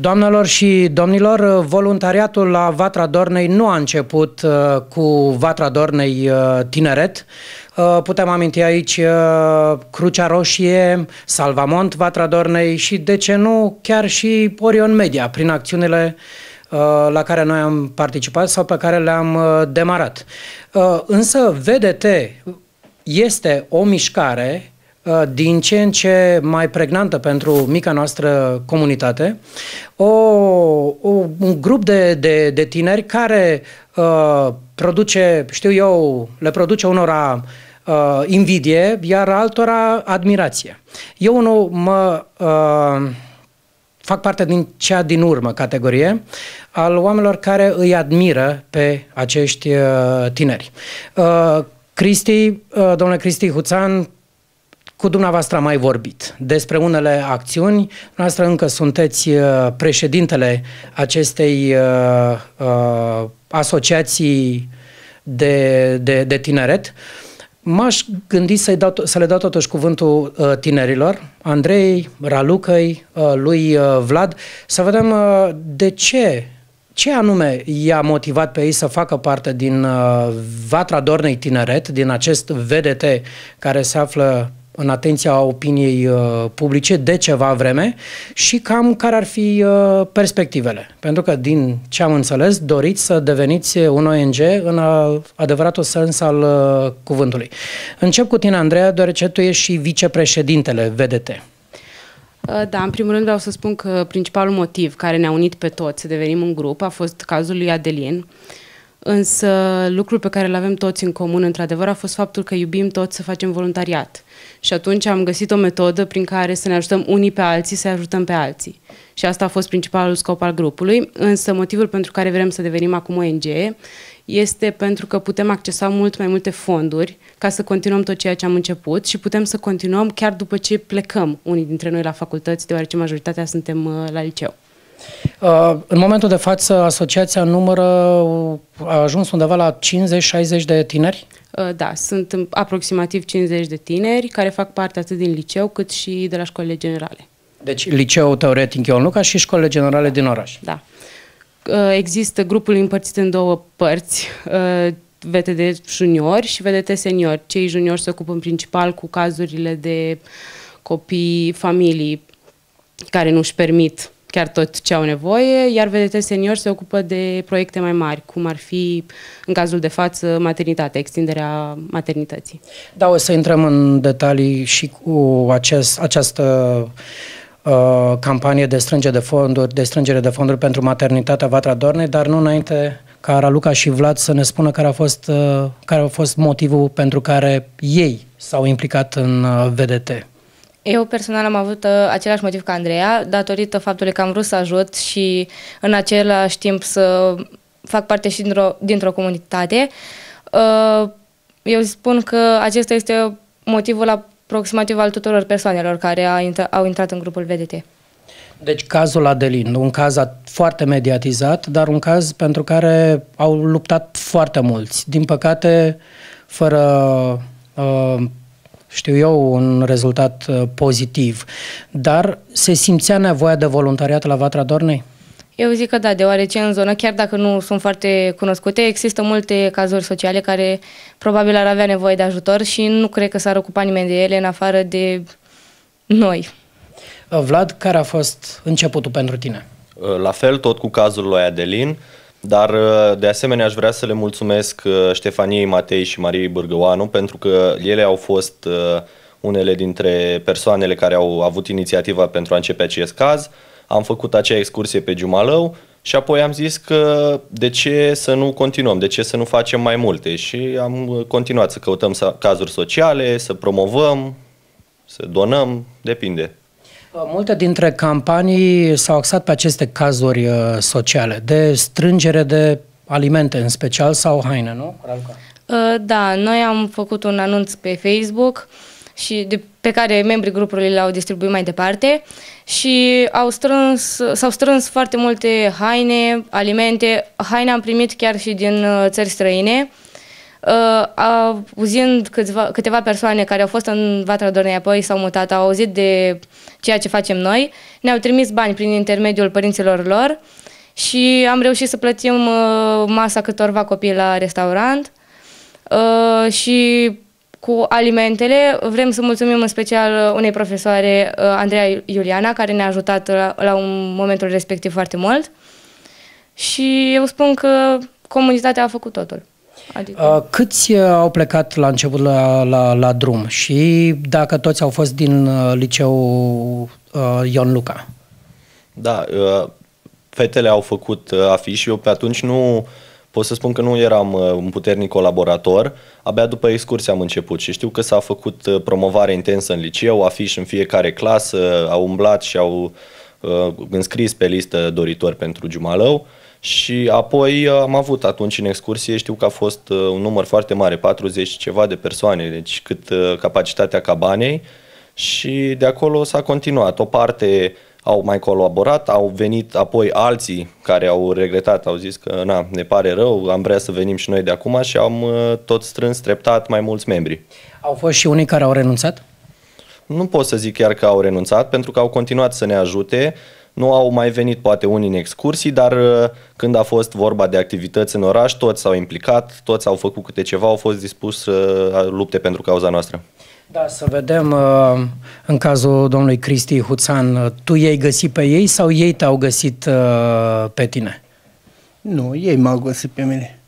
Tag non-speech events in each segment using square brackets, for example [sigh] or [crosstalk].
Doamnelor și domnilor, voluntariatul la Vatra Dornei nu a început uh, cu Vatra Dornei uh, Tineret. Uh, putem aminti aici Crucea Roșie, Salvamont Vatra Dornei și, de ce nu, chiar și Orion Media, prin acțiunile la care noi am participat sau pe care le-am demarat. Însă, VDT este o mișcare Uh, din ce în ce mai pregnantă pentru mica noastră comunitate, o, o, un grup de, de, de tineri care uh, produce, știu eu, le produce unora uh, invidie, iar altora admirație. Eu nu mă... Uh, fac parte din cea din urmă categorie al oamenilor care îi admiră pe acești uh, tineri. Uh, Cristi, uh, domnule Cristi Huțan, cu dumneavoastră am mai vorbit despre unele acțiuni. Noastră încă sunteți uh, președintele acestei uh, uh, asociații de, de, de tineret. M-aș gândi să-i dau, să le dau totuși cuvântul uh, tinerilor, Andrei, Ralucăi, uh, lui uh, Vlad, să vedem uh, de ce, ce anume i-a motivat pe ei să facă parte din uh, Vatra Dornei Tineret, din acest VDT care se află în atenția opiniei uh, publice de ceva vreme și cam care ar fi uh, perspectivele. Pentru că, din ce am înțeles, doriți să deveniți un ONG în uh, adevăratul sens al cuvântului. Încep cu tine, Andreea, deoarece tu ești și vicepreședintele VDT. Da, în primul rând vreau să spun că principalul motiv care ne-a unit pe toți să devenim un grup a fost cazul lui Adelin. Însă lucrul pe care îl avem toți în comun, într-adevăr, a fost faptul că iubim toți să facem voluntariat. Și atunci am găsit o metodă prin care să ne ajutăm unii pe alții, să ajutăm pe alții. Și asta a fost principalul scop al grupului, însă motivul pentru care vrem să devenim acum ONG este pentru că putem accesa mult mai multe fonduri ca să continuăm tot ceea ce am început și putem să continuăm chiar după ce plecăm unii dintre noi la facultăți, deoarece majoritatea suntem uh, la liceu. Uh, în momentul de față, asociația numără, uh, a ajuns undeva la 50-60 de tineri? Uh, da, sunt aproximativ 50 de tineri care fac parte atât din liceu cât și de la școlile generale. Deci liceul teoretic Ion Luca și școlile generale da. din oraș. Da. Uh, există grupul împărțit în două părți, uh, VTD juniori și VTD seniori. Cei juniori se ocupă în principal cu cazurile de copii, familii care nu își permit chiar tot ce au nevoie, iar vedete Senior se ocupă de proiecte mai mari, cum ar fi, în cazul de față, maternitate extinderea maternității. Da, o să intrăm în detalii și cu acest, această uh, campanie de strângere de fonduri, de strângere de fonduri pentru maternitatea Vatra Dornei, dar nu înainte ca Raluca și Vlad să ne spună care a fost, uh, care a fost motivul pentru care ei s-au implicat în uh, VDT. Eu personal am avut uh, același motiv ca Andreea, datorită faptului că am vrut să ajut și în același timp să fac parte și dintr-o, dintr comunitate. Uh, eu spun că acesta este motivul aproximativ al tuturor persoanelor care au intrat în grupul VDT. Deci cazul Adelin, un caz foarte mediatizat, dar un caz pentru care au luptat foarte mulți. Din păcate, fără uh, știu eu, un rezultat uh, pozitiv. Dar se simțea nevoia de voluntariat la Vatra Dornei? Eu zic că da, deoarece în zonă, chiar dacă nu sunt foarte cunoscute, există multe cazuri sociale care probabil ar avea nevoie de ajutor și nu cred că s-ar ocupa nimeni de ele în afară de noi. Uh, Vlad, care a fost începutul pentru tine? Uh, la fel, tot cu cazul lui Adelin, dar uh, de asemenea aș vrea să le mulțumesc uh, Ștefaniei Matei și Mariei Bârgăoanu pentru că ele au fost uh, unele dintre persoanele care au avut inițiativa pentru a începe acest caz. Am făcut acea excursie pe Jumalău și apoi am zis că de ce să nu continuăm, de ce să nu facem mai multe și am continuat să căutăm cazuri sociale, să promovăm, să donăm, depinde. Uh, multe dintre campanii s-au axat pe aceste cazuri uh, sociale, de strângere de alimente în special sau haine, nu, uh, Da, noi am făcut un anunț pe Facebook și de, pe care membrii grupului l-au distribuit mai departe și au strâns, s-au strâns foarte multe haine, alimente. Haine am primit chiar și din țări străine. Uh, Uh, auzind câțiva, câteva persoane care au fost în Vatra Dornei, apoi s-au mutat, au auzit de ceea ce facem noi, ne-au trimis bani prin intermediul părinților lor și am reușit să plătim uh, masa câtorva copii la restaurant uh, și cu alimentele vrem să mulțumim în special unei profesoare, Andreea Iuliana, care ne-a ajutat la, la un momentul respectiv foarte mult și eu spun că comunitatea a făcut totul. Adică... Uh, câți uh, au plecat la început la, la, la drum și dacă toți au fost din uh, liceu Ion Luca? Da, fetele au făcut afiș, eu pe atunci nu pot să spun că nu eram un puternic colaborator, abia după excursie am început și știu că s-a făcut promovare intensă în liceu, afiș în fiecare clasă, au umblat și au înscris pe listă doritori pentru Jumalău. Și apoi uh, am avut atunci în excursie, știu că a fost uh, un număr foarte mare, 40 ceva de persoane, deci cât uh, capacitatea cabanei și de acolo s-a continuat. O parte au mai colaborat, au venit apoi alții care au regretat, au zis că na, ne pare rău, am vrea să venim și noi de acum și am tot strâns treptat mai mulți membri. Au fost și unii care au renunțat? Nu pot să zic chiar că au renunțat, pentru că au continuat să ne ajute. Uh, nu au mai venit poate unii în excursii, dar uh, când a fost vorba de activități în oraș, toți s-au implicat, toți au făcut câte ceva, au fost dispus să uh, lupte pentru cauza noastră. Da, să vedem uh, în cazul domnului Cristi Huțan, tu ei ai găsit pe ei sau ei te-au găsit pe tine? Nu, ei m-au găsit pe mine.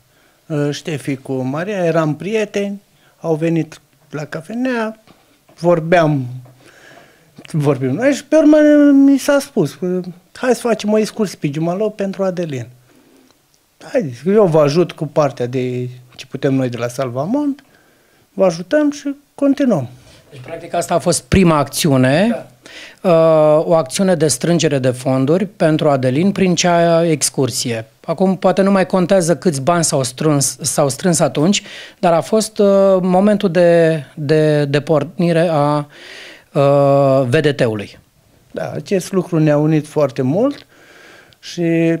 Ștefi cu Maria, eram prieteni, au venit la cafenea, vorbeam vorbim noi și pe urmă mi s-a spus, păi, hai să facem o excursie pe Gimalău pentru Adelin. Hai, eu vă ajut cu partea de ce putem noi de la Salvamont, vă ajutăm și continuăm. Deci, practic, asta a fost prima acțiune, da. o acțiune de strângere de fonduri pentru Adelin prin cea excursie. Acum, poate nu mai contează câți bani s-au strâns, s-au strâns atunci, dar a fost uh, momentul de, de, de pornire a uh, uh, VDT-ului. Da, acest lucru ne-a unit foarte mult și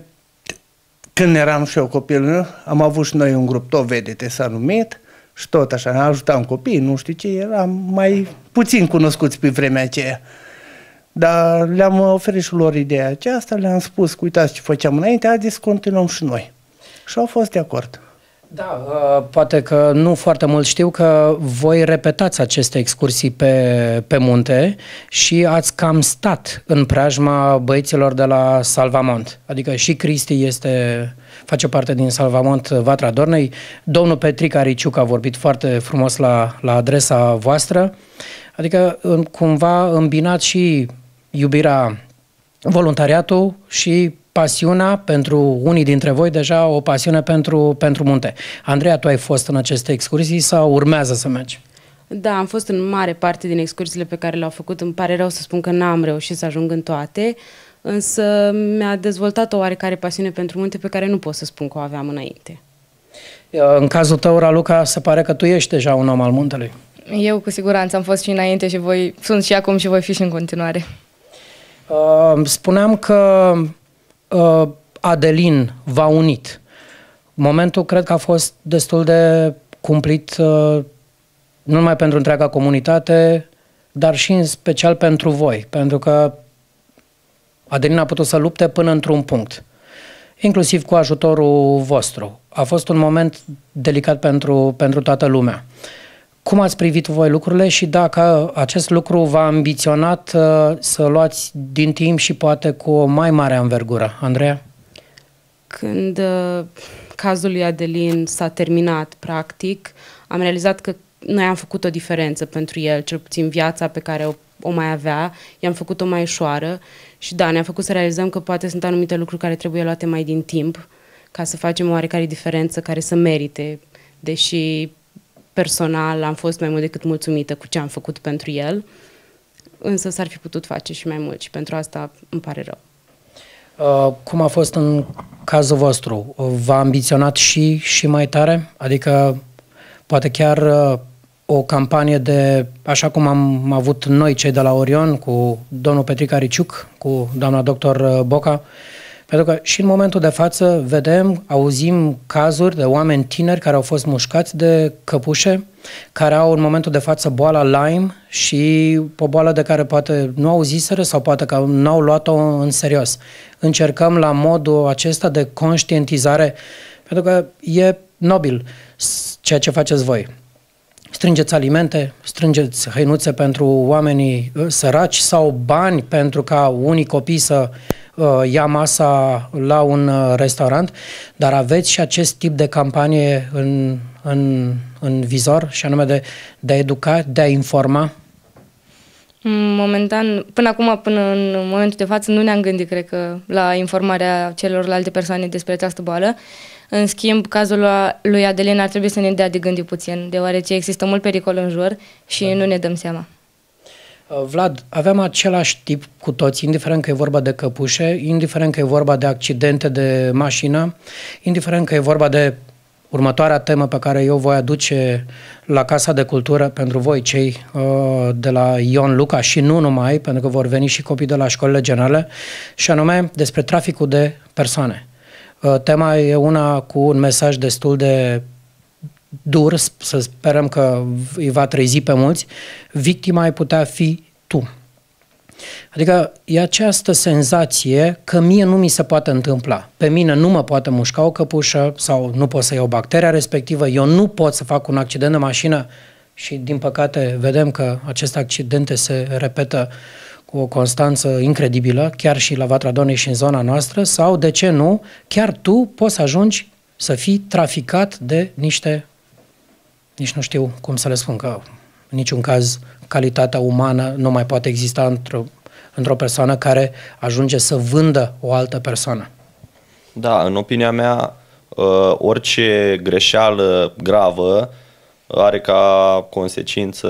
când eram și eu copil, am avut și noi un grup, tot vedete s-a numit, și tot așa, ne-a ajutam copii, nu știu ce, eram mai puțin cunoscuți pe vremea aceea. Dar le-am oferit și lor ideea aceasta, le-am spus, uitați ce făceam înainte, azi continuăm și noi. Și au fost de acord. Da, uh, poate că nu foarte mult știu că voi repetați aceste excursii pe, pe munte și ați cam stat în preajma băieților de la Salvamont. Adică și Cristi este, face parte din Salvamont uh, Vatra Dornei. Domnul Petric Ariciuc a vorbit foarte frumos la, la adresa voastră. Adică cumva îmbinat și iubirea voluntariatul și pasiunea pentru unii dintre voi, deja o pasiune pentru, pentru munte. Andreea, tu ai fost în aceste excursii sau urmează să mergi? Da, am fost în mare parte din excursiile pe care le-au făcut. Îmi pare rău să spun că n-am reușit să ajung în toate, însă mi-a dezvoltat o oarecare pasiune pentru munte pe care nu pot să spun că o aveam înainte. În cazul tău, Raluca, se pare că tu ești deja un om al muntelui. Eu cu siguranță am fost și înainte și voi sunt și acum și voi fi și în continuare. Uh, spuneam că uh, Adelin v-a unit. Momentul cred că a fost destul de cumplit uh, nu numai pentru întreaga comunitate, dar și în special pentru voi, pentru că Adelin a putut să lupte până într-un punct, inclusiv cu ajutorul vostru. A fost un moment delicat pentru, pentru toată lumea. Uh, cum ați privit voi lucrurile și dacă acest lucru v-a ambiționat uh, să luați din timp și poate cu o mai mare anvergură? Andreea? Când uh, cazul lui Adelin s-a terminat, practic, am realizat că noi am făcut o diferență pentru el, cel puțin viața pe care o, o mai avea, i-am făcut-o mai ușoară și da, ne-a făcut să realizăm că poate sunt anumite lucruri care trebuie luate mai din timp ca să facem oarecare diferență care să merite, deși personal am fost mai mult decât mulțumită cu ce am făcut pentru el, însă s-ar fi putut face și mai mult și pentru asta îmi pare rău. Uh, cum a fost în cazul vostru? V-a ambiționat și, și mai tare? Adică poate chiar uh, o campanie de, așa cum am avut noi cei de la Orion, cu domnul Petrica Riciuc, cu doamna doctor uh, Boca, pentru că și în momentul de față vedem, auzim cazuri de oameni tineri care au fost mușcați de căpușe, care au în momentul de față boala Lyme și o boală de care poate nu au ziseră sau poate că nu au luat-o în serios. Încercăm la modul acesta de conștientizare, pentru că e nobil ceea ce faceți voi. Strângeți alimente, strângeți hăinuțe pentru oamenii uh, săraci sau bani pentru ca unii copii să Uh, ia masa la un uh, restaurant, dar aveți și acest tip de campanie în, în, în vizor și anume de, de a educa, de a informa? Momentan, până acum, până în momentul de față, nu ne-am gândit, cred că, la informarea celorlalte persoane despre această boală. În schimb, cazul lui Adelina ar trebui să ne dea de gândit puțin, deoarece există mult pericol în jur și da. nu ne dăm seama. Uh, Vlad, aveam același tip cu toți, indiferent că e vorba de căpușe, indiferent că e vorba de accidente de mașină, indiferent că e vorba de următoarea temă pe care eu voi aduce la Casa de Cultură pentru voi, cei uh, de la Ion Luca și nu numai, pentru că vor veni și copii de la școlile generale, și anume despre traficul de persoane. Uh, tema e una cu un mesaj destul de dur, să sperăm că îi va trezi pe mulți, victima ai putea fi tu. Adică e această senzație că mie nu mi se poate întâmpla. Pe mine nu mă poate mușca o căpușă sau nu pot să iau bacteria respectivă, eu nu pot să fac un accident de mașină și din păcate vedem că aceste accidente se repetă cu o constanță incredibilă, chiar și la Vatra Donei și în zona noastră, sau, de ce nu, chiar tu poți să ajungi să fii traficat de niște nici nu știu cum să le spun că în niciun caz calitatea umană nu mai poate exista într-o, într-o persoană care ajunge să vândă o altă persoană. Da, în opinia mea, uh, orice greșeală gravă are ca consecință,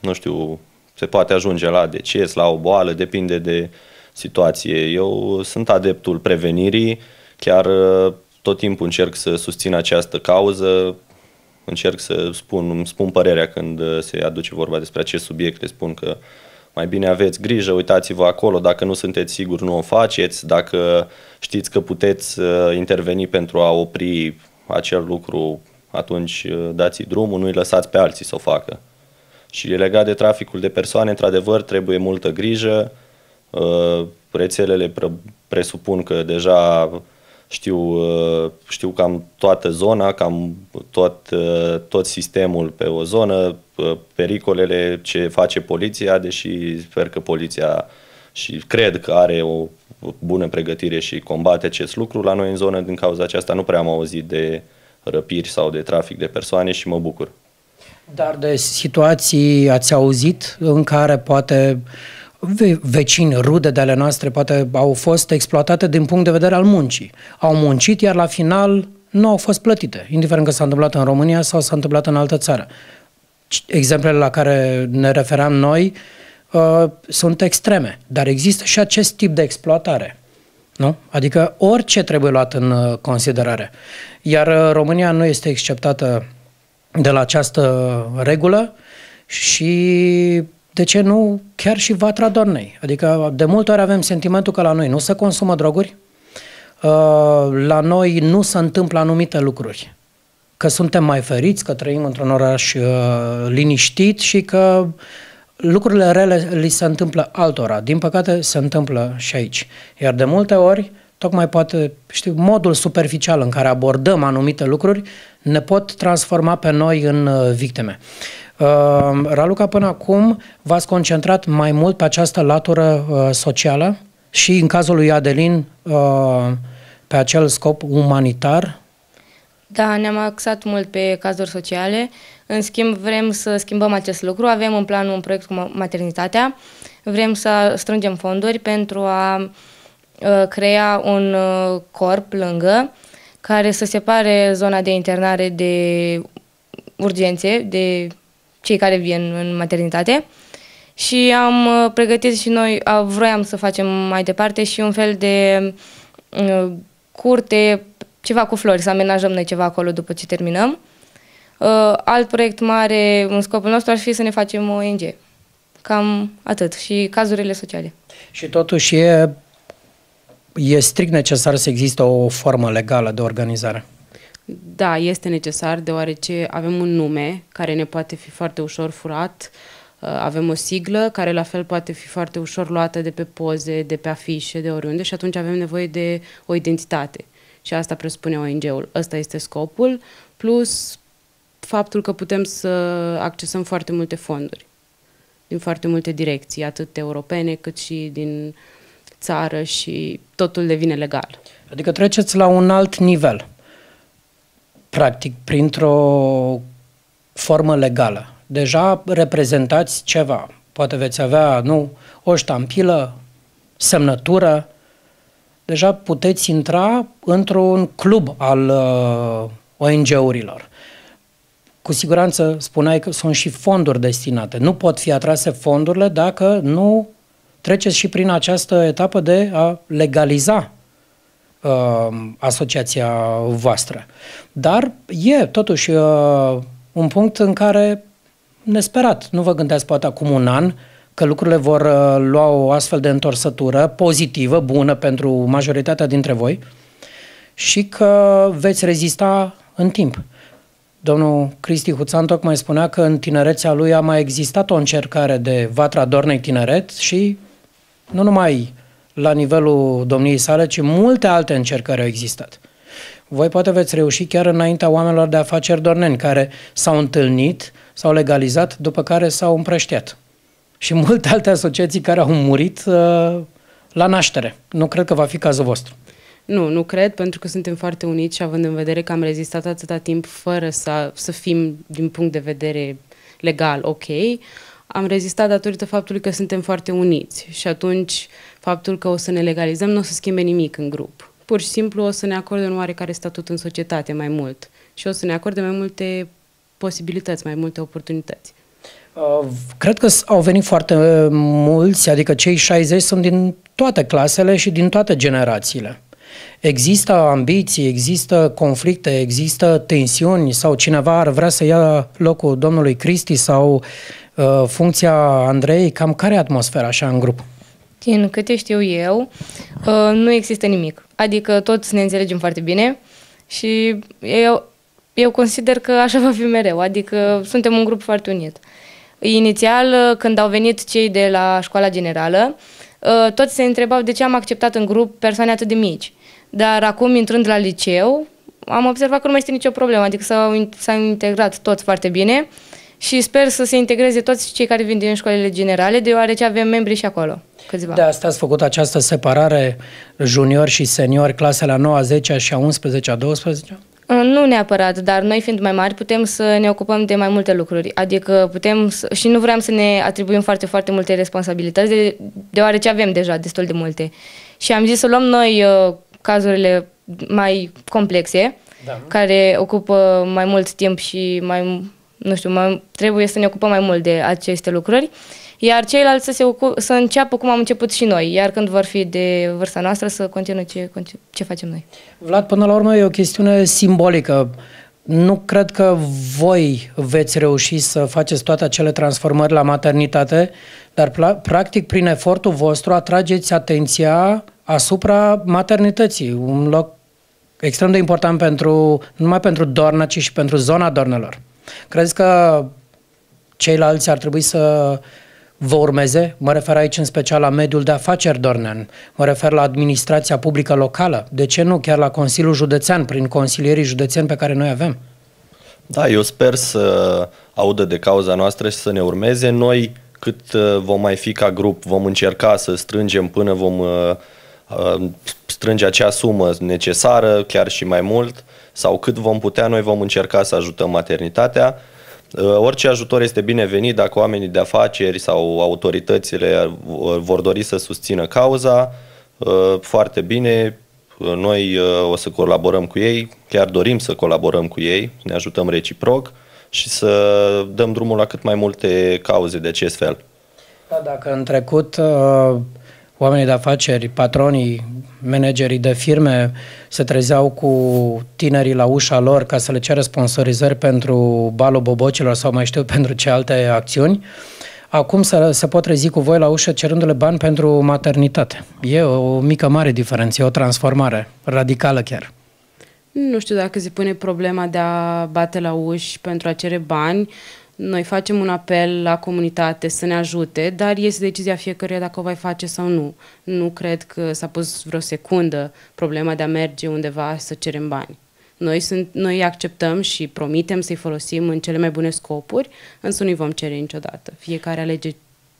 nu știu, se poate ajunge la deces, la o boală, depinde de situație. Eu sunt adeptul prevenirii, chiar uh, tot timpul încerc să susțin această cauză, încerc să spun, îmi spun părerea când uh, se aduce vorba despre acest subiect, le spun că mai bine aveți grijă, uitați-vă acolo, dacă nu sunteți siguri nu o faceți, dacă știți că puteți uh, interveni pentru a opri acel lucru, atunci uh, dați drumul, nu-i lăsați pe alții să o facă. Și legat de traficul de persoane, într-adevăr, trebuie multă grijă, rețelele presupun că deja știu, uh, știu cam toată zona, cam tot, uh, tot sistemul pe o zonă, uh, pericolele, ce face poliția, deși sper că poliția și cred că are o bună pregătire și combate acest lucru la noi în zonă. Din cauza aceasta nu prea am auzit de răpiri sau de trafic de persoane și mă bucur. Dar de situații ați auzit în care poate uh, vecini, rude de ale noastre, poate au fost exploatate din punct de vedere al muncii. Au muncit, iar la final nu au fost plătite, indiferent că s-a întâmplat în România sau s-a întâmplat în altă țară. Exemplele la care ne referam noi uh, sunt extreme, dar există și acest tip de exploatare. Nu? Adică orice trebuie luat în uh, considerare. Iar uh, România nu este exceptată de la această regulă și de ce nu chiar și Vatra Dornei? Adică de multe ori avem sentimentul că la noi nu se consumă droguri, uh, la noi nu se întâmplă anumite lucruri. Că suntem mai feriți, că trăim într-un oraș uh, liniștit și că lucrurile rele li se întâmplă altora. Din păcate, se întâmplă și aici. Iar de multe ori, tocmai poate, știu, modul superficial în care abordăm anumite lucruri ne pot transforma pe noi în uh, victime. Uh, Raluca, până acum v-ați concentrat mai mult pe această latură uh, socială și, în cazul lui Adelin, pe acel scop umanitar? Da, ne-am axat mult pe cazuri sociale. În schimb, vrem să schimbăm acest lucru. Avem în plan un proiect cu maternitatea. Vrem să strângem fonduri pentru a uh, Uh, crea un uh, corp lângă care să separe zona de internare de urgențe, de cei care vin în maternitate și am uh, pregătit și noi, vroiam să facem mai departe și un fel de curte, ceva cu flori, să amenajăm noi ceva acolo după ce terminăm. Alt proiect mare, un scopul nostru ar fi să ne facem o ONG. Cam atât. Și cazurile sociale. Și totuși e e strict necesar să există o formă legală de organizare. Da, este necesar, deoarece avem un nume care ne poate fi foarte ușor furat, uh, avem o siglă care la fel poate fi foarte ușor luată de pe poze, de pe afișe, de oriunde și atunci avem nevoie de o identitate. Și asta presupune ONG-ul. Ăsta este scopul, plus faptul că putem să accesăm foarte multe fonduri din foarte multe direcții, atât europene cât și din uh, țară și totul devine legal. Adică treceți la un alt nivel, practic, printr-o formă legală. Deja reprezentați ceva. Poate veți avea, nu, o ștampilă, semnătură. Deja puteți intra într-un club al uh, ONG-urilor. Cu siguranță spuneai că sunt și fonduri destinate. Nu pot fi atrase fondurile dacă nu treceți și prin această etapă de a legaliza uh, asociația voastră. Dar e totuși uh, un punct în care nesperat, nu vă gândeați poate acum un an, că lucrurile vor uh, lua o astfel de întorsătură pozitivă, bună pentru majoritatea dintre voi și că veți rezista în timp. Domnul Cristi Huțan tocmai spunea că în tinerețea lui a mai existat o încercare de Vatra Dornei Tineret și nu numai la nivelul domniei sale, ci multe alte încercări au existat. Voi poate veți reuși chiar înaintea oamenilor de afaceri dorneni care s-au întâlnit, s-au legalizat, după care s-au împrăștiat. Și multe [laughs] alte asociații care au murit uh, la naștere. Nu cred că va fi cazul vostru. Nu, nu cred, pentru că suntem foarte uniți și având în vedere că am rezistat atâta timp fără să, să fim, din punct de vedere legal, ok, uh, am rezistat datorită faptului că suntem foarte uniți și atunci faptul că o să ne legalizăm nu o să schimbe nimic în grup. Pur și simplu o să ne acorde un oarecare statut în societate mai mult și o să ne acorde mai multe posibilități, mai multe oportunități. Uh, cred că au venit foarte uh, mulți, adică cei 60 sunt din toate clasele și din toate generațiile. Există ambiții, există conflicte, există tensiuni sau cineva ar vrea să ia locul domnului Cristi sau uh, Uh, funcția Andrei, cam care e atmosfera așa în grup? Din câte știu eu, uh, nu există nimic. Adică toți ne înțelegem foarte bine și eu, eu consider că așa va fi mereu, adică suntem un grup foarte unit. Inițial, când au venit cei de la școala generală, uh, toți se întrebau de ce am acceptat în grup persoane atât de mici. Dar acum, intrând la liceu, am observat că nu mai este nicio problemă, adică s-au, s-au integrat toți foarte bine și sper să se integreze toți cei care vin din școlile generale, deoarece avem membri și acolo. Câțiva. De asta ați făcut această separare junior și senior, clasele la 9, 10 și a 11, a 12? Uh, nu neapărat, dar noi fiind mai mari putem să ne ocupăm de mai multe lucruri. Adică putem să, și nu vrem să ne atribuim foarte, foarte multe responsabilități, de, deoarece avem deja destul de multe. Și am zis să luăm noi uh, cazurile mai complexe, da. care ocupă mai mult timp și mai nu știu, mai, trebuie să ne ocupăm mai mult de aceste lucruri, iar ceilalți să, se ocu- să înceapă cum am început și noi, iar când vor fi de vârsta noastră să continue ce, ce facem noi. Vlad, până la urmă e o chestiune simbolică. Nu cred că voi veți reuși să faceți toate acele transformări la maternitate, dar practic prin efortul vostru atrageți atenția asupra maternității, un loc extrem de important pentru, nu numai pentru Dorna, ci și pentru zona Dornelor. Crezi că ceilalți ar trebui să vă urmeze? Mă refer aici în special la mediul de afaceri Dornean, mă refer la administrația publică locală, de ce nu chiar la Consiliul Județean, prin consilierii județeni pe care noi avem? Da, eu sper să audă de cauza noastră și să ne urmeze. Noi, cât uh, vom mai fi ca grup, vom încerca să strângem până vom uh, uh, strânge acea sumă necesară, chiar și mai mult, sau cât vom putea, noi vom încerca să ajutăm maternitatea. Uh, orice ajutor este binevenit dacă oamenii de afaceri sau autoritățile vor dori să susțină cauza. Uh, foarte bine, uh, noi o să colaborăm cu ei, chiar dorim să colaborăm cu ei, ne ajutăm reciproc și să dăm drumul la cât mai multe cauze de acest fel. Da, dacă în trecut oamenii de afaceri, patronii, managerii de firme se trezeau cu tinerii la ușa lor ca să le ceară sponsorizări pentru balul bobocilor sau mai știu [laughs] pentru ce alte acțiuni, acum se, se pot trezi cu voi la ușă cerându-le bani pentru maternitate. E o mică mare diferență, e o transformare radicală chiar. Nu știu dacă se pune problema de a bate la uși pentru a cere bani. Noi facem un apel la comunitate să ne ajute, dar este decizia fiecăruia dacă o vai face sau nu. Nu cred că s-a pus vreo secundă problema de a merge undeva să cerem bani. Noi, sunt, noi acceptăm și promitem să-i folosim în cele mai bune scopuri, însă nu-i vom cere niciodată. Fiecare alege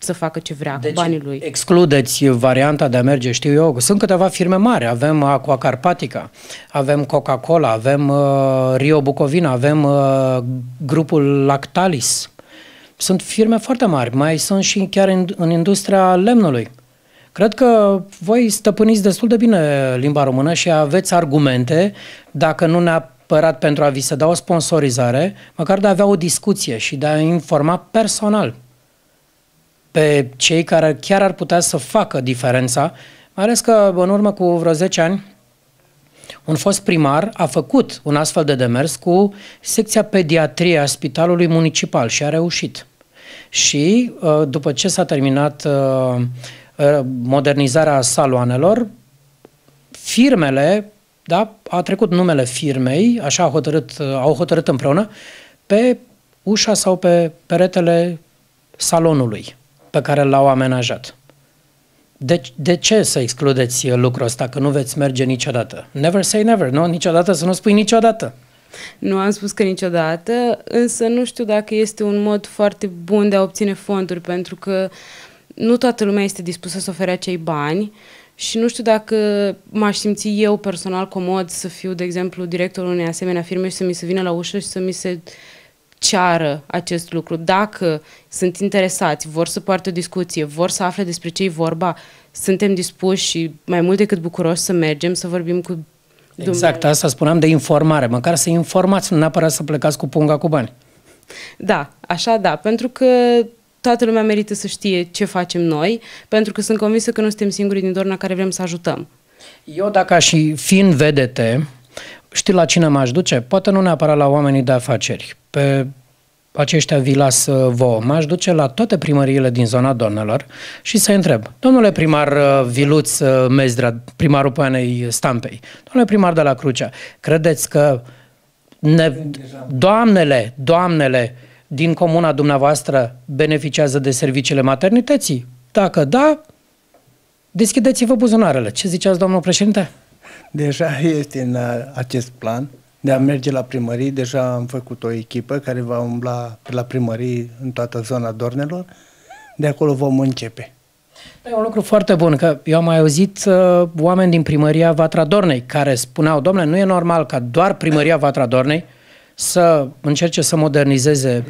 să facă ce vrea deci, cu banii lui. excludeți varianta de a merge, știu eu, sunt câteva firme mari, avem Aqua Carpatica, avem Coca-Cola, avem uh, Rio Bucovina, avem uh, grupul Lactalis. Sunt firme foarte mari, mai sunt și chiar în, în industria lemnului. Cred că voi stăpâniți destul de bine limba română și aveți argumente, dacă nu ne părat pentru a vi se da o sponsorizare, măcar de a avea o discuție și de a informa personal pe cei care chiar ar putea să facă diferența, mai ales că în urmă cu vreo 10 ani, un fost primar a făcut un astfel de demers cu secția pediatrie a Spitalului Municipal și a reușit. Și uh, după ce s-a terminat uh, uh, modernizarea saloanelor, firmele, da, a trecut numele firmei, așa au hotărât, au hotărât împreună, pe ușa sau pe peretele salonului pe care l-au amenajat. De, de ce să excludeți lucrul ăsta, că nu veți merge niciodată? Never say never, nu? Niciodată să nu spui niciodată. Nu am spus că niciodată, însă nu știu dacă este un mod foarte bun de a obține fonduri, pentru că nu toată lumea este dispusă să ofere acei bani și nu știu dacă m-aș simți eu personal comod să fiu, de exemplu, directorul unei asemenea firme și să mi se vină la ușă și să mi se ceară acest lucru. Dacă sunt interesați, vor să poarte o discuție, vor să afle despre ce e vorba, suntem dispuși și mai mult decât bucuroși să mergem să vorbim cu Exact, asta spuneam de informare, măcar să informați, nu neapărat să plecați cu punga cu bani. Da, așa da, pentru că toată lumea merită să știe ce facem noi, pentru că sunt convinsă că nu suntem singuri din Dorna care vrem să ajutăm. Eu, dacă aș fi în vedete, știi la cine m-aș duce? Poate nu neapărat la oamenii de afaceri, pe aceștia vi las vouă. M-aș duce la toate primăriile din zona Donelor și să întreb, domnule primar uh, Viluț uh, Mezdra, primarul Poanei Stampei, domnule primar de la Crucea, credeți că ne, doamnele, doamnele din comuna dumneavoastră beneficiază de serviciile maternității? Dacă da, deschideți-vă buzunarele. Ce ziceați, domnul președinte? Deja este în uh, acest plan de a merge la primării, deja am făcut o echipă care va umbla pe la primării în toată zona Dornelor. De acolo vom începe. Da, e un lucru foarte bun, că eu am mai auzit uh, oameni din primăria Vatra Dornei care spuneau, domnule, nu e normal ca doar primăria Vatra Dornei să încerce să modernizeze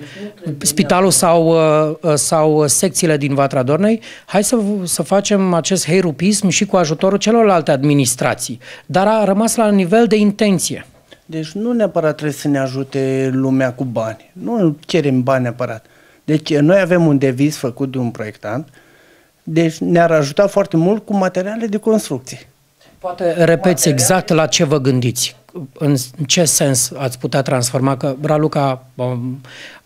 spitalul sau, uh, uh, sau uh, secțiile din Vatra Dornei, hai să, să facem acest heirupism și cu ajutorul celorlalte administrații. Dar a rămas la nivel de intenție. Deci nu neapărat trebuie să ne ajute lumea cu bani. Nu cerem bani neapărat. Deci eh, noi avem un deviz făcut de un proiectant, deci ne-ar ajuta foarte mult cu materiale de construcție. Poate repeți exact la ce vă gândiți. În ce sens ați putea transforma? Că Raluca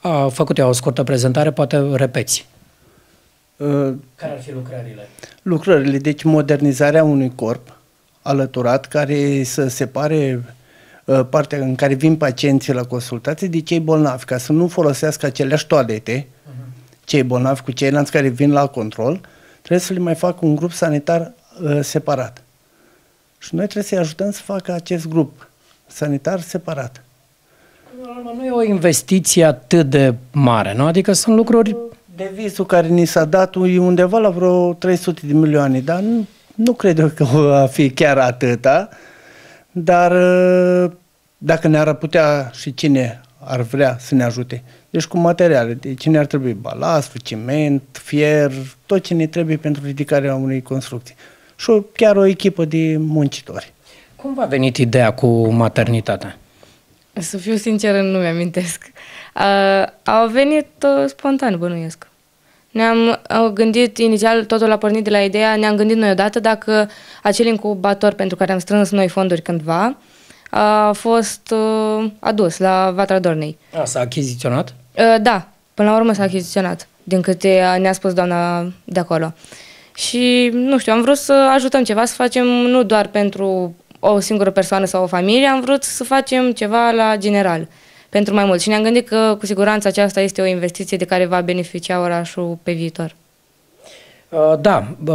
a făcut eu o scurtă prezentare, poate repeți. Eh, care ar fi lucrările? Lucrările, deci modernizarea unui corp alăturat care să separe Uh, partea în care vin pacienții la consultație de cei bolnavi, ca să nu folosească aceleași toalete, uh-huh. cei bolnavi cu ceilalți care vin la control, trebuie să le mai fac un grup sanitar uh, separat. Și noi trebuie să-i ajutăm să facă acest grup sanitar separat. Nu e o investiție atât de mare, nu? Adică sunt lucruri... Uh, Devisul care ni s-a dat e undeva la vreo 300 de milioane, dar nu, nu cred că va fi chiar atâta dar ă, dacă ne-ar putea și cine ar vrea să ne ajute. Deci cu materiale, de cine ar trebui balast, ciment, fier, tot ce ne trebuie pentru ridicarea unei construcții. Și o, chiar o echipă de muncitori. Cum v-a venit ideea cu maternitatea? Să fiu sinceră, nu mi-amintesc. A, a venit uh, spontan, bănuiesc. Ne-am gândit inițial, totul a pornit de la ideea, ne-am gândit noi odată dacă acel incubator pentru care am strâns noi fonduri cândva a fost uh, adus la Vatra Dornei. A, s-a achiziționat? Uh, da, până la urmă s-a achiziționat, din câte ne-a spus doamna de acolo. Și, nu știu, am vrut să ajutăm ceva, să facem nu doar pentru o singură persoană sau o familie, am vrut să facem ceva la general pentru mai mult. Și ne-am gândit că, cu siguranță, aceasta este o investiție de care va beneficia orașul pe viitor. Uh, da, uh,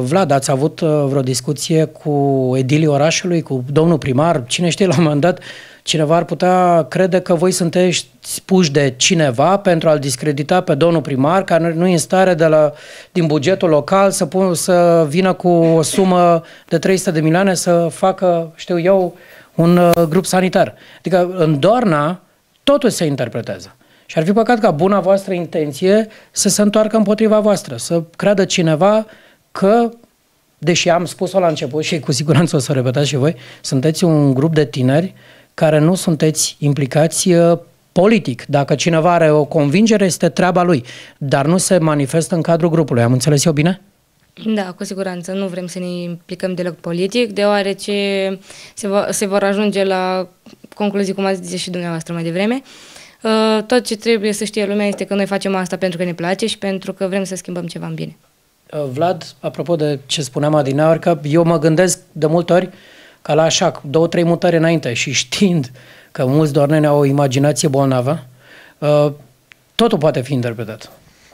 Vlad, ați avut uh, vreo discuție cu edilii orașului, cu domnul primar, cine știe, la un moment dat, cineva ar putea crede că voi sunteți puși de cineva pentru a-l discredita pe domnul primar, care nu e în stare de la, din bugetul local să, pun, să vină cu o sumă de 300 de milioane să facă, știu eu, un grup sanitar. Adică în Dorna, totul se interpretează. Și ar fi păcat ca buna voastră intenție să se întoarcă împotriva voastră, să creadă cineva că, deși am spus-o la început și cu siguranță o să repetați și voi, sunteți un grup de tineri care nu sunteți implicați uh, politic. Dacă cineva are o convingere, este treaba lui, dar nu se manifestă în cadrul grupului. Am înțeles eu bine? Da, cu siguranță. Nu vrem să ne implicăm deloc politic, deoarece se, va, se vor ajunge la concluzii, cum ați zis și dumneavoastră mai devreme. Uh, tot ce trebuie să știe lumea este că noi facem asta pentru că ne place și pentru că vrem să schimbăm ceva în bine. Uh, Vlad, apropo de ce spuneam adineaori, că eu mă gândesc de multe ori ca la așa, două, trei mutări înainte și știind că mulți ne au o imaginație bolnavă, uh, totul poate fi interpretat.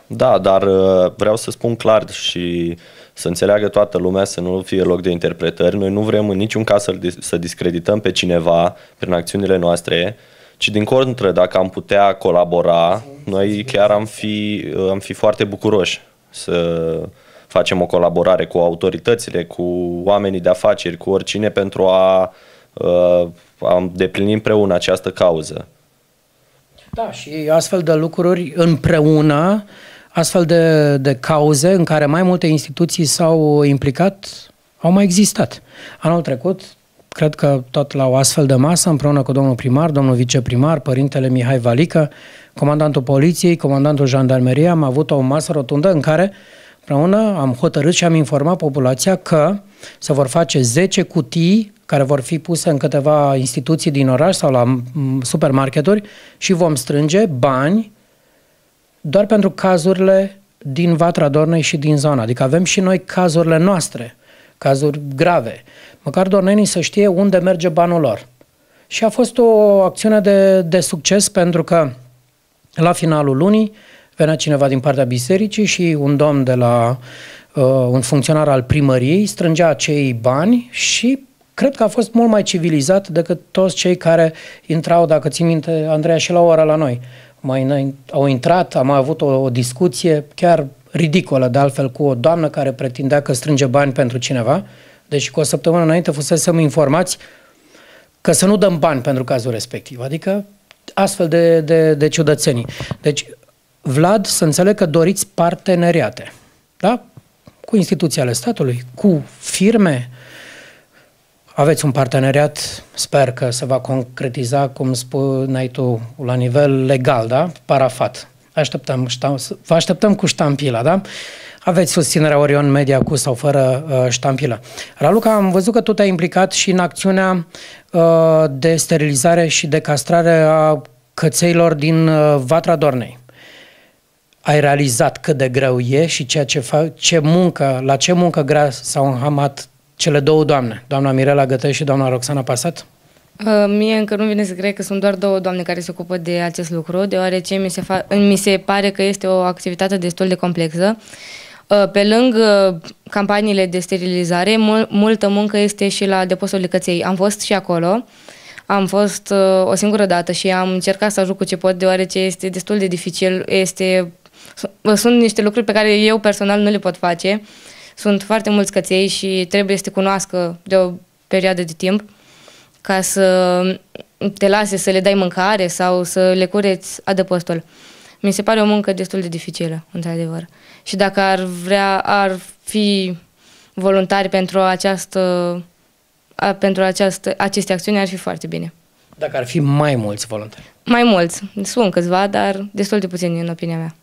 Da, dar uh, vreau să spun clar și să înțeleagă toată lumea, să nu fie loc de interpretări. Noi nu vrem în niciun caz să, discredităm pe cineva prin acțiunile noastre, ci din contră, dacă am putea colabora, noi chiar am fi, uh, am fi foarte bucuroși să facem o colaborare cu autoritățile, cu oamenii de afaceri, cu oricine pentru a, uh, a deplini împreună această cauză. Da, și astfel de lucruri împreună Astfel de, de cauze în care mai multe instituții s-au implicat au mai existat. Anul trecut, cred că tot la o astfel de masă, împreună cu domnul primar, domnul viceprimar, părintele Mihai Valică, comandantul poliției, comandantul jandarmeriei, am avut o masă rotundă în care împreună am hotărât și am informat populația că se vor face 10 cutii care vor fi puse în câteva instituții din oraș sau la supermarketuri și vom strânge bani doar pentru cazurile din Vatra Dornei și din zona. Adică avem și noi cazurile noastre, cazuri grave. Măcar dornenii să știe unde merge banul lor. Și a fost o acțiune de, de succes pentru că la finalul lunii venea cineva din partea bisericii și un domn de la uh, un funcționar al primăriei strângea acei bani și cred că a fost mult mai civilizat decât toți cei care intrau, dacă țin minte, Andreea și la ora la noi mai înainte, au intrat, am avut o, o discuție chiar ridicolă, de altfel, cu o doamnă care pretindea că strânge bani pentru cineva, deci cu o săptămână înainte fusesem informați că să nu dăm bani pentru cazul respectiv, adică astfel de, de, de ciudățenii. Deci, Vlad, să înțeleg că doriți parteneriate, da? Cu instituții ale statului, cu firme, aveți un parteneriat, sper că se va concretiza, cum spuneai tu, la nivel legal, da? Parafat. Așteptăm, vă așteptăm cu ștampila, da? Aveți susținerea Orion Media cu sau fără uh, ștampilă. Raluca, am văzut că tu te-ai implicat și în acțiunea uh, de sterilizare și de castrare a cățeilor din uh, Vatra Dornei. Ai realizat cât de greu e și ceea ce fa- ce muncă, la ce muncă grea s-au înhamat cele două doamne, doamna Mirela Gătăi și doamna Roxana Pasat? Uh, mie încă nu vine să cred că sunt doar două doamne care se ocupă de acest lucru, deoarece mi se, mi se pare că este o activitate destul de complexă. Uh, pe lângă campaniile de sterilizare, mul multă muncă este și la deposul licăței. Am fost și acolo, am fost uh, o singură dată și am încercat să ajut cu ce pot, deoarece este destul de dificil, este, sunt niște lucruri pe care eu personal nu le pot face. Uh, sunt foarte mulți căței și trebuie să te cunoască de o perioadă de timp ca să te lase să le dai mâncare sau să le cureți adăpostul. Mi se pare o muncă destul de dificilă, într-adevăr. Și dacă ar vrea, ar fi voluntari pentru această pentru această, aceste acțiuni ar fi foarte bine. Dacă ar fi mai mulți voluntari? Mai mulți. Sunt câțiva, dar destul de puțini, în opinia mea.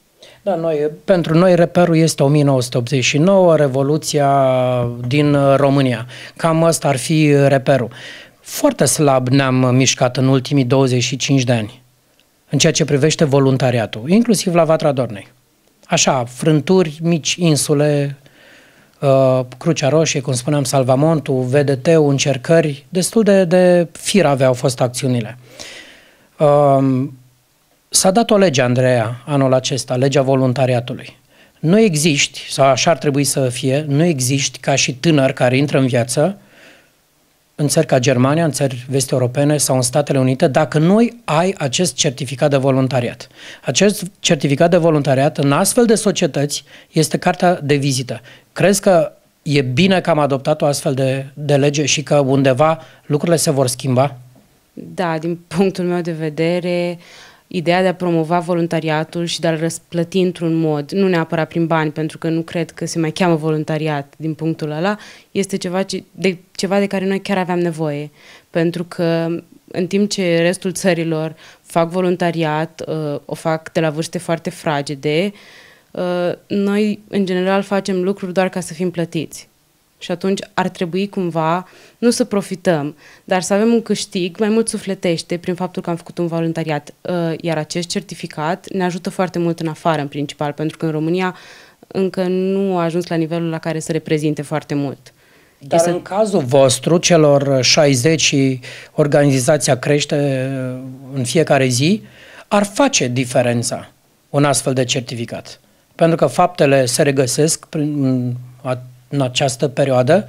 Da, noi, pentru noi reperul este 1989, Revoluția din România. Cam asta ar fi reperul. Foarte slab ne-am mișcat în ultimii 25 de ani în ceea ce privește voluntariatul, inclusiv la Vatra Dornei. Așa, frânturi, mici insule, uh, Crucea Roșie, cum spuneam, Salvamontul, VDT-ul, încercări, destul de, de fir au fost acțiunile. Uh, S-a dat o lege, Andreea, anul acesta, legea voluntariatului. Nu existi, sau așa ar trebui să fie, nu existi ca și tânăr care intră în viață în țări ca Germania, în țări vest europene sau în Statele Unite, dacă nu ai acest certificat de voluntariat. Acest certificat de voluntariat în astfel de societăți este cartea de vizită. Crezi că e bine că am adoptat o astfel de, de lege și că undeva lucrurile se vor schimba? Da, din punctul meu de vedere, uh, ideea de a promova voluntariatul și de a-l răsplăti într-un mod, nu neapărat prin bani, pentru că nu cred că se mai cheamă voluntariat din punctul ăla, este ceva, ce, de, ceva de care noi chiar aveam nevoie. Pentru că în timp ce restul țărilor fac voluntariat, uh, o fac de la vârste foarte fragede, uh, noi, în general, facem lucruri doar ca să fim plătiți. Și atunci ar trebui cumva nu să profităm, dar să avem un câștig mai mult sufletește prin faptul că am făcut un voluntariat. Uh, iar acest certificat ne ajută foarte mult în afară, în principal, pentru că în România încă nu a ajuns la nivelul la care să reprezinte foarte mult. Dar este... în cazul vostru, celor 60 și organizația crește uh, în fiecare zi, ar face diferența un astfel de certificat. Pentru că faptele se regăsesc prin în această perioadă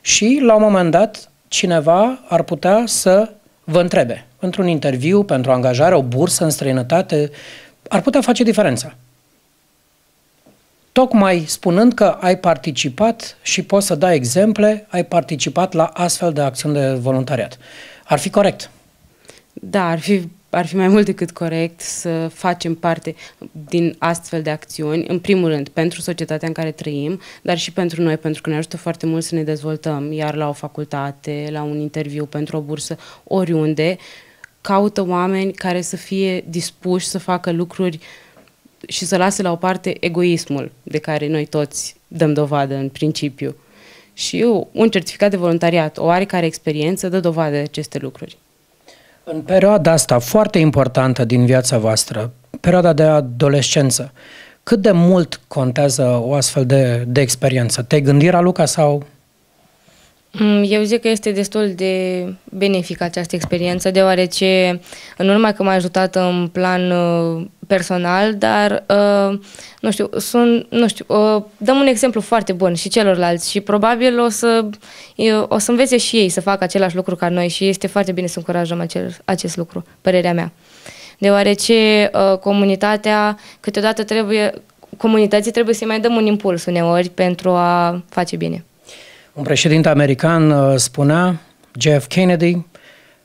și la un moment dat cineva ar putea să vă întrebe într-un interviu, pentru angajare, o bursă în străinătate, ar putea face diferența. Tocmai spunând că ai participat și poți să dai exemple, ai participat la astfel de acțiuni de voluntariat. Ar fi corect. Da, ar fi ar fi mai mult decât corect să facem parte din astfel de acțiuni, în primul rând pentru societatea în care trăim, dar și pentru noi, pentru că ne ajută foarte mult să ne dezvoltăm, iar la o facultate, la un interviu, pentru o bursă, oriunde, caută oameni care să fie dispuși să facă lucruri și să lase la o parte egoismul de care noi toți dăm dovadă în principiu. Și eu, un certificat de voluntariat, o oarecare experiență, dă dovadă de aceste lucruri. În perioada asta foarte importantă din viața voastră, perioada de adolescență, cât de mult contează o astfel de, de experiență? Te-ai gândit, Luca sau Mm, eu zic că este destul de benefică această experiență, deoarece în urma că m-a ajutat în plan uh, personal, dar uh, nu știu, sunt, nu știu, uh, dăm un exemplu foarte bun și celorlalți și probabil o să, o să învețe și ei să facă același lucru ca noi și este foarte bine să încurajăm acel, acest lucru, părerea mea. Deoarece comunitatea câteodată trebuie, comunității trebuie să-i mai dăm un impuls uneori pentru a face bine. Un președinte american uh, spunea, Jeff Kennedy,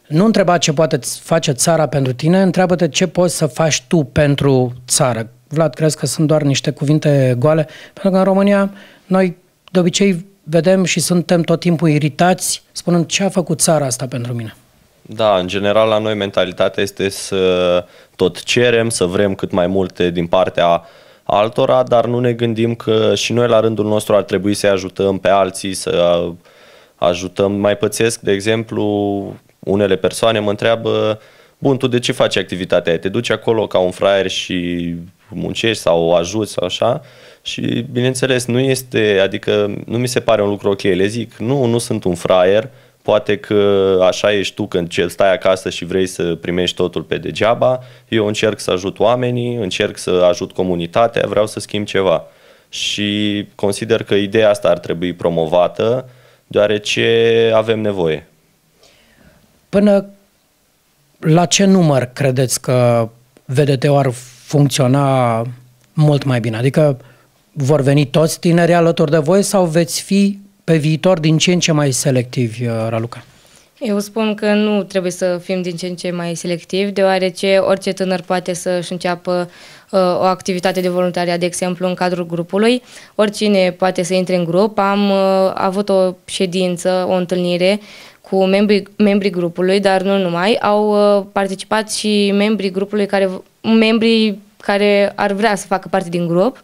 nu întreba ce poate face țara pentru tine, întreabă-te ce poți să faci tu pentru țară. Vlad, crezi că sunt doar niște cuvinte goale? Pentru că în România noi de obicei vedem și suntem tot timpul iritați spunând ce a făcut țara asta pentru mine. Da, în general la noi mentalitatea este să tot cerem, să vrem cât mai multe din partea uh, altora, dar nu ne gândim că și noi la rândul nostru ar trebui să ajutăm pe alții, să ajutăm. Mai pățesc, de exemplu, unele persoane mă întreabă, bun, tu de ce faci activitatea aia? Te duci acolo ca un fraier și muncești sau ajuți sau așa? Și bineînțeles, nu este, adică nu mi se pare un lucru ok, le zic, nu, nu sunt un fraier, uh, Poate că așa ești tu când stai acasă și vrei să primești totul pe degeaba. Eu încerc să ajut oamenii, încerc să ajut comunitatea, vreau să schimb ceva. Și consider că ideea asta ar trebui promovată, deoarece avem nevoie. Până la ce număr credeți că vedete ar funcționa mult mai bine? Adică vor veni toți tinerii alături de voi sau veți fi pe viitor din ce în ce mai selectivi, uh, Raluca? Eu spun că nu trebuie să fim din ce în ce mai selectivi, deoarece orice tânăr poate să-și înceapă uh, o activitate de voluntariat, de exemplu, în cadrul grupului. Oricine poate să intre în grup. Am uh, avut o ședință, o întâlnire cu membrii, membrii grupului, dar nu numai. Au uh, participat și membrii grupului care, membrii care ar vrea să facă parte din grup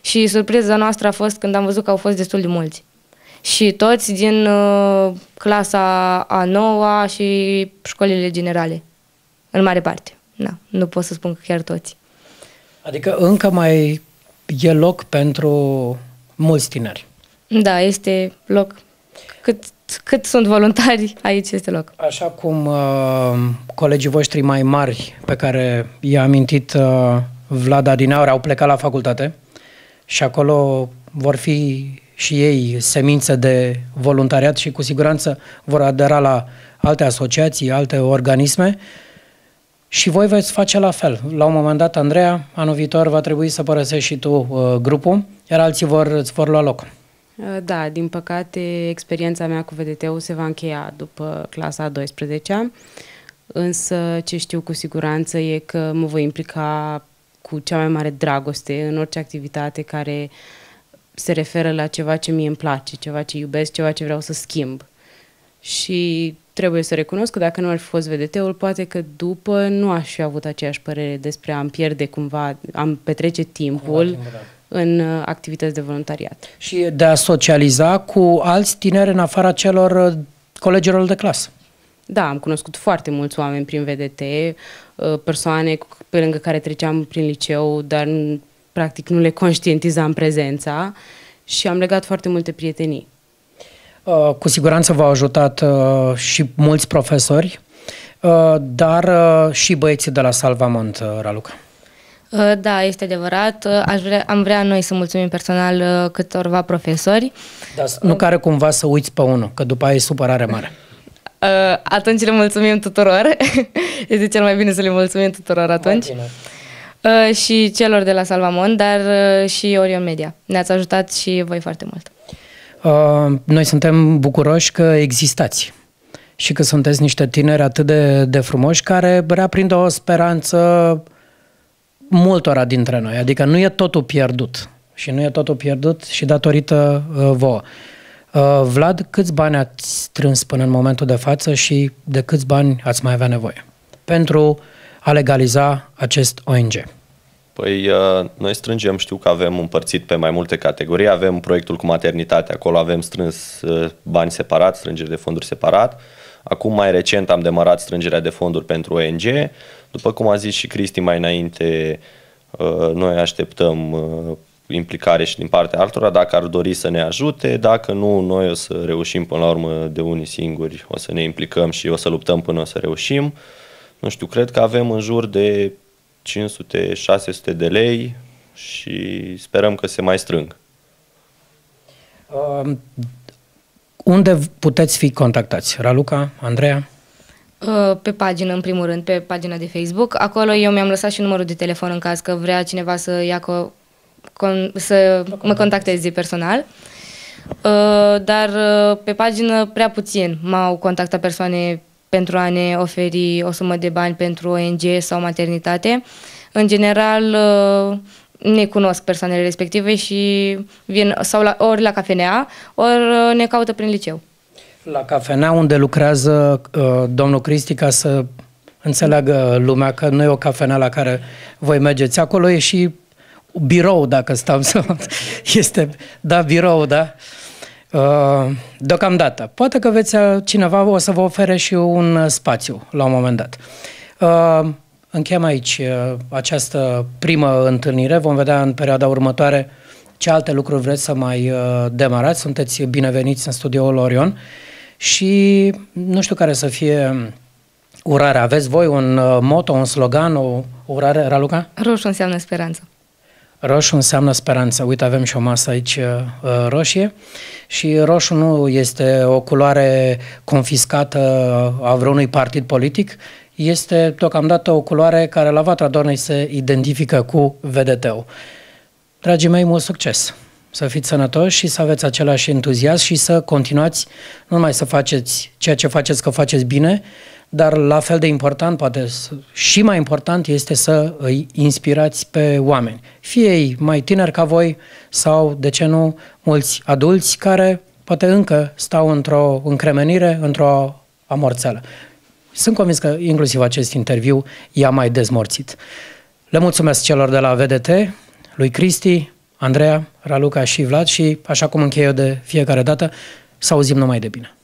și surpriza noastră a fost când am văzut că au fost destul de mulți și toți din uh, clasa a noua și școlile generale, în mare parte. Da, nu pot să spun că chiar toți. Adică încă mai e loc pentru mulți tineri. Da, este loc. Cât, cât sunt voluntari, aici este loc. Așa cum uh, colegii voștri mai mari pe care i-a amintit uh, Vlad Adinaur au plecat la facultate și acolo vor fi și ei semințe de voluntariat și cu siguranță vor adera la alte asociații, alte organisme și voi veți face la fel. La un moment dat, Andreea, anul viitor va trebui să părăsești și tu uh, grupul, iar alții vor, îți vor lua loc. Uh, da, din păcate, experiența mea cu VDT-ul se va încheia după clasa a 12-a, însă ce știu cu siguranță e că mă voi implica cu cea mai mare dragoste în orice activitate care uh, se referă la ceva ce mie îmi place, ceva ce iubesc, ceva ce vreau să schimb. Și trebuie să recunosc că dacă nu ar fi fost vedeteul, poate că după nu aș fi avut aceeași părere despre a-mi pierde cumva, am petrece timpul da. în uh, activități de voluntariat. Și de a socializa cu alți tineri în afara celor uh, colegilor de clasă. Da, am cunoscut foarte mulți oameni prin VDT, uh, persoane pe lângă care treceam prin liceu, dar practic nu le conștientizam prezența și am legat foarte multe prietenii. Uh, cu siguranță v-au ajutat uh, și mulți profesori, uh, dar și băieții de la Salvamont, Raluca. Da, este adevărat. Aș vrea, am vrea noi să mulțumim personal câtorva profesori. Dar nu care cumva să uiți pe unul, că după aia e supărare mare. Atunci le mulțumim tuturor. [laughs] Este cel mai bine să le mulțumim tuturor atunci. Mai bine. Uh, și celor de la Salvamon, dar uh, și Orion Media. Ne-ați ajutat și voi foarte mult. Uh, noi suntem bucuroși că existați și că sunteți niște tineri atât de, de frumoși care reaprind o speranță multora dintre noi. Adică nu e totul pierdut. Și nu e totul pierdut și datorită vouă. Vlad, câți bani ați strâns până în momentul de față și de câți bani ați mai avea nevoie pentru a legaliza acest ONG? Păi uh, noi strângem, știu că avem împărțit pe mai multe categorii, avem proiectul cu maternitate, acolo avem strâns uh, bani separat, strângeri de fonduri separat. Acum mai recent am demarat strângerea de fonduri pentru ONG. După cum a zis și Cristi mai înainte, uh, noi așteptăm implicare și din partea altora, dacă ar dori să ne ajute, dacă nu, noi o să reușim până la urmă de unii singuri, o să ne implicăm și o să luptăm până o să reușim. Nu știu, cred că avem în jur de 500-600 de lei și sperăm că se mai strâng. Uh, unde puteți fi contactați? Raluca, Andreea? Uh, pe pagină, în primul rând, pe pagina de Facebook. Acolo eu mi-am lăsat și numărul de telefon în caz că vrea cineva să ia co- con- să mă contacteze personal. Uh, dar uh, pe pagină prea puțin m-au contactat persoane pentru a ne oferi o sumă de bani pentru ONG sau maternitate. În general, uh, ne cunosc persoanele respective și vin sau la, ori la cafenea, ori uh, ne caută prin liceu. La cafenea unde lucrează uh, domnul Cristi ca să înțeleagă lumea că nu e o cafenea la care voi mergeți. Acolo e și birou, dacă stau [laughs] să... Este, da, birou, da? Uh, deocamdată. Poate că veți, uh, cineva o să vă ofere și un uh, spațiu la un moment dat. Încheiem aici această primă întâlnire. Vom vedea în perioada următoare ce alte lucruri vreți să mai demarați. Sunteți bineveniți în studioul Orion și nu știu care să fie um, urarea. Aveți voi un moto, un slogan, o urare, Raluca? Roșu înseamnă speranță. Roșu înseamnă speranță. Uite, avem și o masă aici uh, uh, roșie și roșu nu este o culoare confiscată a vreunui partid politic, este deocamdată o culoare care la Vatra Dornei se identifică cu VDT-ul. Dragii mei, mult succes! să fiți sănătoși și să aveți același entuziasm și să continuați nu numai să faceți ceea ce faceți, că faceți bine, dar la fel de important, poate și mai important, este să îi inspirați pe oameni. Fie ei mai tineri ca voi sau, de ce nu, mulți adulți care poate încă stau într-o încremenire, într-o amorțeală. Sunt convins că inclusiv acest interviu i-a mai dezmorțit. Le mulțumesc celor de la VDT, lui Cristi, Andreea, Raluca și Vlad și, așa cum încheie eu de fiecare dată, să auzim numai de bine.